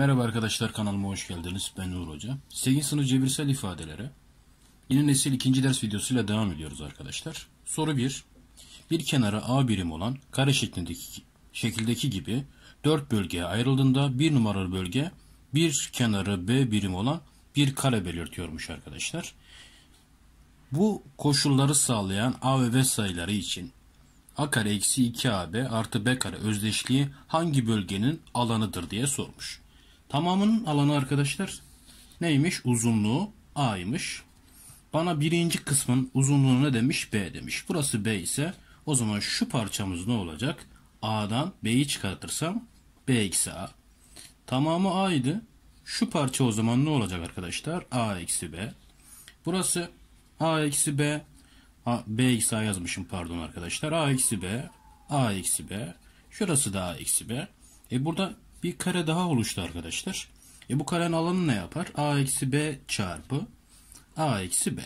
Merhaba arkadaşlar kanalıma hoş geldiniz. Ben Nur Hoca. 8. sınıf cebirsel ifadelere yeni nesil ikinci ders videosuyla devam ediyoruz arkadaşlar. Soru 1. Bir kenara A birim olan kare şeklindeki şekildeki gibi 4 bölgeye ayrıldığında bir numaralı bölge bir kenarı B birim olan bir kare belirtiyormuş arkadaşlar. Bu koşulları sağlayan A ve B sayıları için A kare eksi 2AB artı B kare özdeşliği hangi bölgenin alanıdır diye sormuş. Tamamının alanı arkadaşlar neymiş? Uzunluğu A'ymış. Bana birinci kısmın uzunluğu ne demiş? B demiş. Burası B ise o zaman şu parçamız ne olacak? A'dan B'yi çıkartırsam B eksi A. Tamamı A idi. Şu parça o zaman ne olacak arkadaşlar? A eksi B. Burası A eksi B. A, B eksi A yazmışım pardon arkadaşlar. A eksi B. A eksi B. Şurası da A eksi B. E burada bir kare daha oluştu arkadaşlar. E bu karenin alanı ne yapar? A eksi B çarpı A eksi B.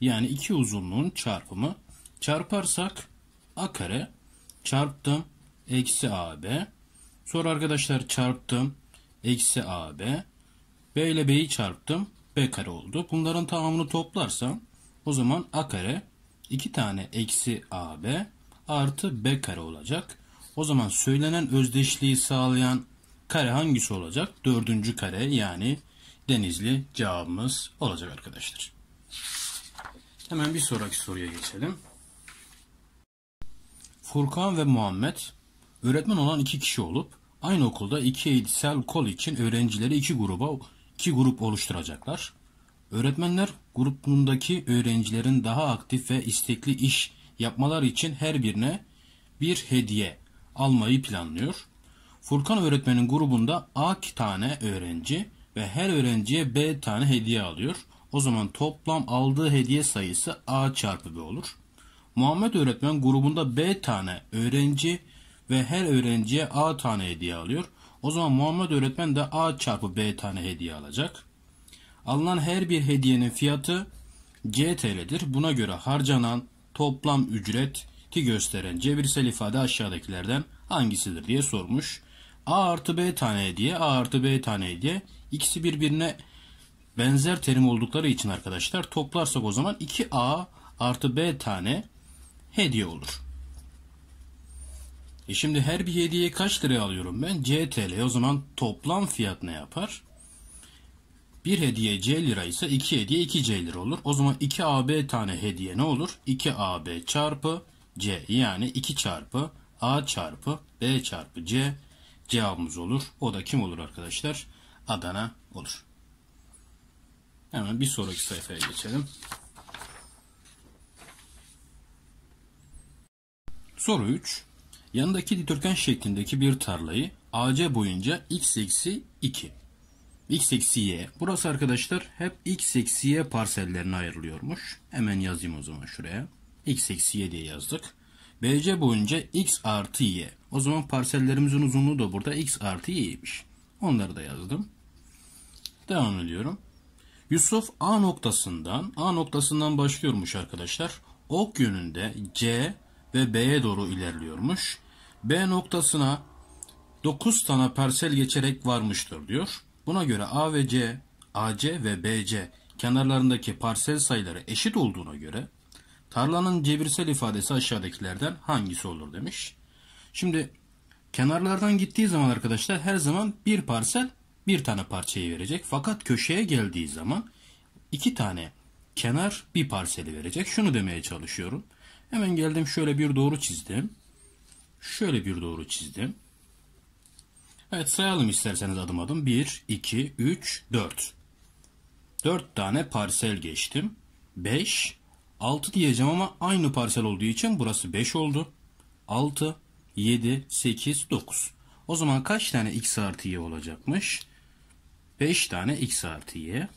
Yani iki uzunluğun çarpımı. Çarparsak A kare çarptım eksi AB. Sonra arkadaşlar çarptım eksi AB. B ile B'yi çarptım. B kare oldu. Bunların tamamını toplarsam o zaman A kare 2 tane eksi AB artı B kare olacak. O zaman söylenen özdeşliği sağlayan kare hangisi olacak? Dördüncü kare yani denizli cevabımız olacak arkadaşlar. Hemen bir sonraki soruya geçelim. Furkan ve Muhammed öğretmen olan iki kişi olup aynı okulda iki eğitsel kol için öğrencileri iki gruba iki grup oluşturacaklar. Öğretmenler grubundaki öğrencilerin daha aktif ve istekli iş yapmalar için her birine bir hediye almayı planlıyor. Furkan öğretmenin grubunda A tane öğrenci ve her öğrenciye B tane hediye alıyor. O zaman toplam aldığı hediye sayısı A çarpı B olur. Muhammed öğretmen grubunda B tane öğrenci ve her öğrenciye A tane hediye alıyor. O zaman Muhammed öğretmen de A çarpı B tane hediye alacak. Alınan her bir hediyenin fiyatı C TL'dir. Buna göre harcanan toplam ücret ki gösteren cebirsel ifade aşağıdakilerden hangisidir diye sormuş. A artı B tane hediye, A artı B tane hediye. ikisi birbirine benzer terim oldukları için arkadaşlar toplarsak o zaman 2A artı B tane hediye olur. E şimdi her bir hediye kaç liraya alıyorum ben? CTL. O zaman toplam fiyat ne yapar? Bir hediye C lira ise iki hediye 2 C lira olur. O zaman 2AB tane hediye ne olur? 2AB çarpı C yani 2 çarpı A çarpı B çarpı C cevabımız olur. O da kim olur arkadaşlar? Adana olur. Hemen bir sonraki sayfaya geçelim. Soru 3. Yanındaki dikdörtgen şeklindeki bir tarlayı AC boyunca x eksi 2. x eksi y. Burası arkadaşlar hep x eksi y parsellerine ayrılıyormuş. Hemen yazayım o zaman şuraya. x eksi y diye yazdık. BC boyunca x artı y. O zaman parsellerimizin uzunluğu da burada x artı y'ymiş. Onları da yazdım. Devam ediyorum. Yusuf A noktasından A noktasından başlıyormuş arkadaşlar. Ok yönünde C ve B'ye doğru ilerliyormuş. B noktasına 9 tane parsel geçerek varmıştır diyor. Buna göre A ve C, AC ve BC kenarlarındaki parsel sayıları eşit olduğuna göre Tarlanın cebirsel ifadesi aşağıdakilerden hangisi olur demiş. Şimdi kenarlardan gittiği zaman arkadaşlar her zaman bir parsel bir tane parçayı verecek. Fakat köşeye geldiği zaman iki tane kenar bir parseli verecek. Şunu demeye çalışıyorum. Hemen geldim şöyle bir doğru çizdim. Şöyle bir doğru çizdim. Evet sayalım isterseniz adım adım. 1, 2, 3, 4. 4 tane parsel geçtim. 5, 6 diyeceğim ama aynı parsel olduğu için burası 5 oldu. 6, 7, 8, 9. O zaman kaç tane x artı y olacakmış? 5 tane x artı y.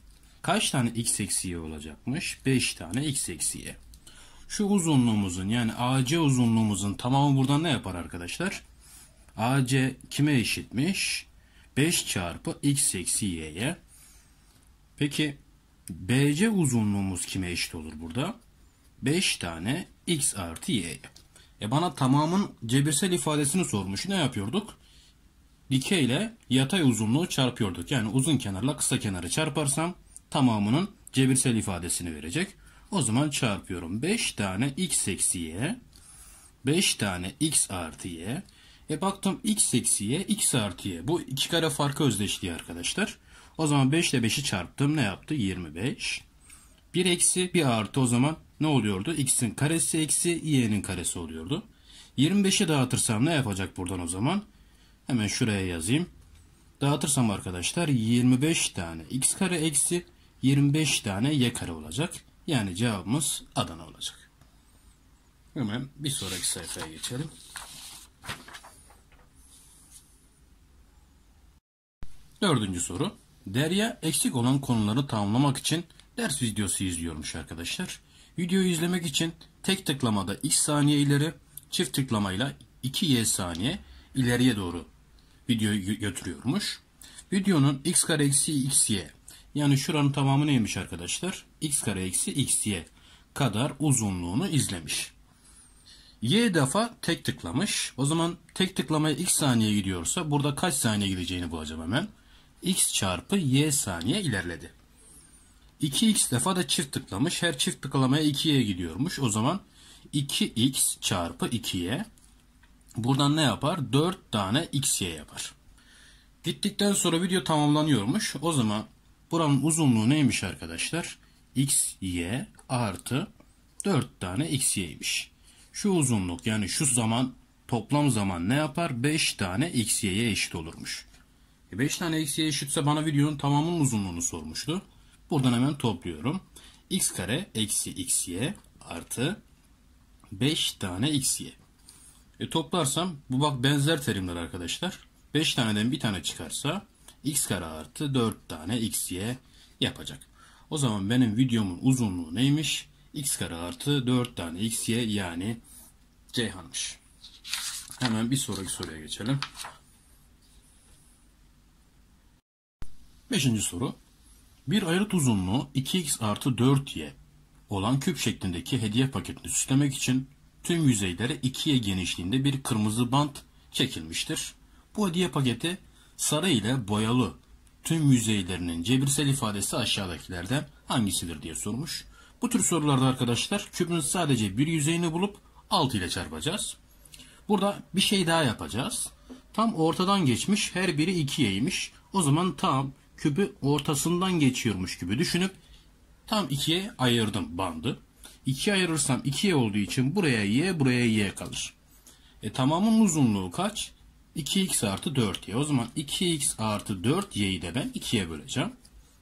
Kaç tane x eksi y olacakmış? 5 tane x eksi y. Şu uzunluğumuzun yani AC uzunluğumuzun tamamı buradan ne yapar arkadaşlar? AC kime eşitmiş? 5 çarpı x eksi y'ye. Peki BC uzunluğumuz kime eşit olur burada? 5 tane x artı y. E bana tamamın cebirsel ifadesini sormuş. Ne yapıyorduk? Dikey ile yatay uzunluğu çarpıyorduk. Yani uzun kenarla kısa kenarı çarparsam tamamının cebirsel ifadesini verecek. O zaman çarpıyorum. 5 tane x eksi y. 5 tane x artı y. E baktım x eksi y, x artı y. Bu iki kare farkı özdeşliği arkadaşlar. O zaman 5 ile 5'i çarptım. Ne yaptı? 25. 1 eksi 1 artı o zaman ne oluyordu? X'in karesi eksi y'nin karesi oluyordu. 25'i dağıtırsam ne yapacak buradan o zaman? Hemen şuraya yazayım. Dağıtırsam arkadaşlar 25 tane x kare eksi 25 tane y kare olacak. Yani cevabımız Adana olacak. Hemen bir sonraki sayfaya geçelim. Dördüncü soru. Derya eksik olan konuları tamamlamak için ders videosu izliyormuş arkadaşlar. Videoyu izlemek için tek tıklamada x saniye ileri, çift tıklamayla 2y saniye ileriye doğru videoyu götürüyormuş. Videonun x kare eksi xy yani şuranın tamamı neymiş arkadaşlar? x kare eksi xy kadar uzunluğunu izlemiş. Y defa tek tıklamış. O zaman tek tıklamaya x saniye gidiyorsa burada kaç saniye gideceğini bulacağım hemen. x çarpı y saniye ilerledi. 2x defa da çift tıklamış. Her çift tıklamaya 2'ye gidiyormuş. O zaman 2x çarpı 2'ye buradan ne yapar? 4 tane x'ye yapar. Gittikten sonra video tamamlanıyormuş. O zaman buranın uzunluğu neymiş arkadaşlar? x, y artı 4 tane x, Şu uzunluk yani şu zaman toplam zaman ne yapar? 5 tane x, eşit olurmuş. 5 e, tane x, eşitse bana videonun tamamının uzunluğunu sormuştu. Buradan hemen topluyorum. x kare eksi xy artı 5 tane xy. E toplarsam bu bak benzer terimler arkadaşlar. 5 taneden bir tane çıkarsa x kare artı 4 tane xy yapacak. O zaman benim videomun uzunluğu neymiş? x kare artı 4 tane xy yani Ceyhan'mış. Hemen bir sonraki soruya geçelim. Beşinci soru. Bir ayrıt uzunluğu 2x artı 4y olan küp şeklindeki hediye paketini süslemek için tüm yüzeylere 2'ye genişliğinde bir kırmızı bant çekilmiştir. Bu hediye paketi sarı ile boyalı tüm yüzeylerinin cebirsel ifadesi aşağıdakilerden hangisidir diye sormuş. Bu tür sorularda arkadaşlar küpün sadece bir yüzeyini bulup 6 ile çarpacağız. Burada bir şey daha yapacağız. Tam ortadan geçmiş her biri 2'yeymiş. O zaman tam küpü ortasından geçiyormuş gibi düşünüp tam ikiye ayırdım bandı. İkiye ayırırsam ikiye olduğu için buraya y buraya y kalır. E tamamın uzunluğu kaç? 2x artı 4y. O zaman 2x artı 4y'yi de ben 2'ye böleceğim.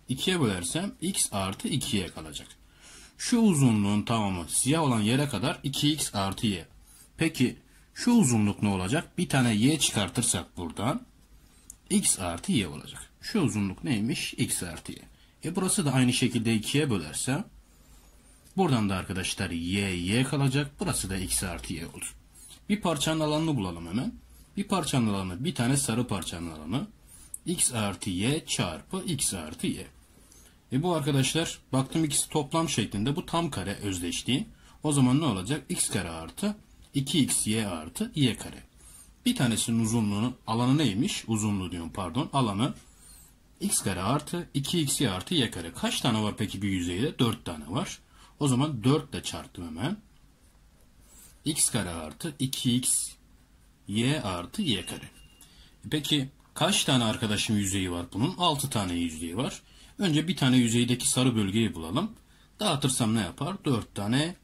2'ye bölersem x artı 2'ye kalacak. Şu uzunluğun tamamı siyah olan yere kadar 2x artı y. Peki şu uzunluk ne olacak? Bir tane y çıkartırsak buradan x artı y olacak. Şu uzunluk neymiş? X artı Y. E burası da aynı şekilde 2'ye bölerse buradan da arkadaşlar Y, Y kalacak. Burası da X artı Y olur. Bir parçanın alanını bulalım hemen. Bir parçanın alanı bir tane sarı parçanın alanı X artı Y çarpı X artı Y. E bu arkadaşlar baktım ikisi toplam şeklinde bu tam kare özdeşliği. O zaman ne olacak? X kare artı 2X Y artı Y kare. Bir tanesinin uzunluğunu, alanı neymiş? Uzunluğu diyorum pardon. Alanı x kare artı 2xy artı y kare. Kaç tane var peki bir yüzeyde? 4 tane var. O zaman 4 ile çarptım hemen. x kare artı 2x y artı y kare. Peki kaç tane arkadaşım yüzeyi var bunun? 6 tane yüzeyi var. Önce bir tane yüzeydeki sarı bölgeyi bulalım. Dağıtırsam ne yapar? 4 tane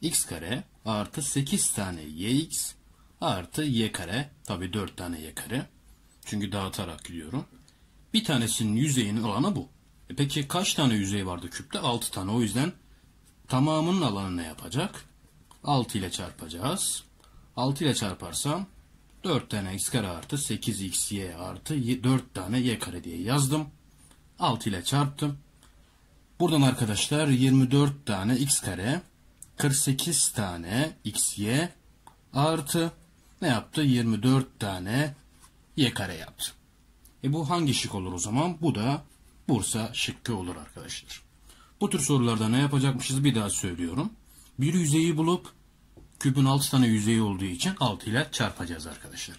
x kare artı 8 tane yx artı y kare. Tabi 4 tane y kare. Çünkü dağıtarak gidiyorum. Bir tanesinin yüzeyinin alanı bu. E peki kaç tane yüzey vardı küpte? 6 tane. O yüzden tamamının alanı ne yapacak? 6 ile çarpacağız. 6 ile çarparsam 4 tane x kare artı 8 x y artı 4 tane y kare diye yazdım. 6 ile çarptım. Buradan arkadaşlar 24 tane x kare 48 tane x y artı ne yaptı? 24 tane y kare yaptı. E bu hangi şık olur o zaman? Bu da Bursa şıkkı olur arkadaşlar. Bu tür sorularda ne yapacakmışız bir daha söylüyorum. Bir yüzeyi bulup küpün 6 tane yüzeyi olduğu için 6 ile çarpacağız arkadaşlar.